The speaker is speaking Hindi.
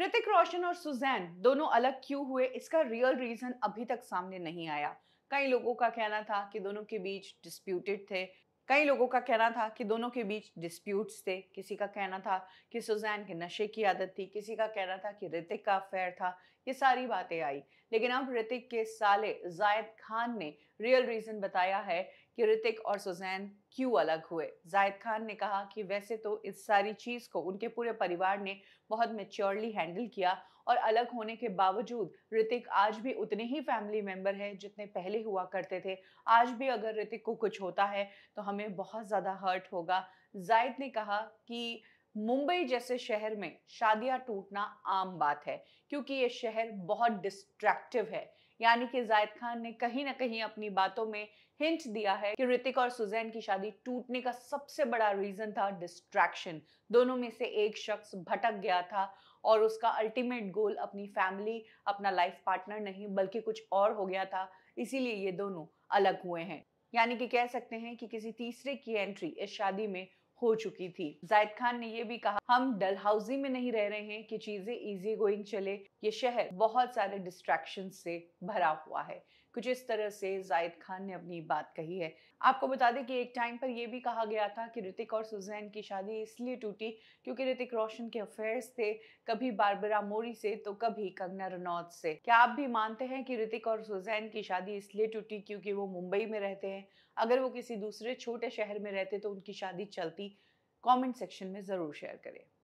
ऋतिक रोशन और सुजैन दोनों अलग क्यों हुए इसका रियल रीजन अभी तक सामने नहीं आया कई लोगों का कहना था कि दोनों के बीच डिस्प्यूटेड थे कई लोगों का कहना था कि दोनों के बीच डिस्प्यूट्स थे किसी का कहना था कि सुजैन के नशे की आदत थी किसी का कहना था कि ऋतिक का अफेयर था ये सारी बातें आई लेकिन अब ऋतिक के साले जायद खान ने रियल रीज़न बताया है कि ऋतिक और सुजैन क्यों अलग हुए जाहिद खान ने कहा कि वैसे तो इस सारी चीज़ को उनके पूरे परिवार ने बहुत मेच्योरली हैंडल किया और अलग होने के बावजूद ऋतिक आज भी उतने ही फैमिली मेंबर हैं जितने पहले हुआ करते थे आज भी अगर ऋतिक को कुछ होता है तो हमें बहुत ज़्यादा हर्ट होगा जायद ने कहा कि मुंबई जैसे शहर में शादियां टूटना आम बात है क्योंकि ये शहर बहुत डिस्ट्रैक्टिव है यानी कि जायद खान ने कहीं ना कहीं अपनी बातों में हिंट दिया है कि ऋतिक और सुजैन की शादी टूटने का सबसे बड़ा रीजन था डिस्ट्रैक्शन दोनों में से एक शख्स भटक गया था और उसका अल्टीमेट गोल अपनी फैमिली अपना लाइफ पार्टनर नहीं बल्कि कुछ और हो गया था इसीलिए ये दोनों अलग हुए हैं यानी कि कह सकते हैं कि किसी तीसरे की एंट्री इस शादी में हो चुकी थी जायद खान ने यह भी कहा हम डलहाउजी में नहीं रह रहे हैं कि चीजें इजी गोइंग चले ये शहर बहुत सारे डिस्ट्रैक्शन से भरा हुआ है कुछ इस तरह से जायद खान ने अपनी बात कही है आपको बता दें कि एक टाइम पर यह भी कहा गया था कि ऋतिक और सुजैन की शादी इसलिए टूटी क्योंकि ऋतिक रोशन के अफेयर्स थे कभी बारबरा मोरी से तो कभी कंगना रनौत से क्या आप भी मानते हैं कि ऋतिक और सुजैन की शादी इसलिए टूटी क्योंकि वो मुंबई में रहते हैं अगर वो किसी दूसरे छोटे शहर में रहते तो उनकी शादी चलती कमेंट सेक्शन में ज़रूर शेयर करें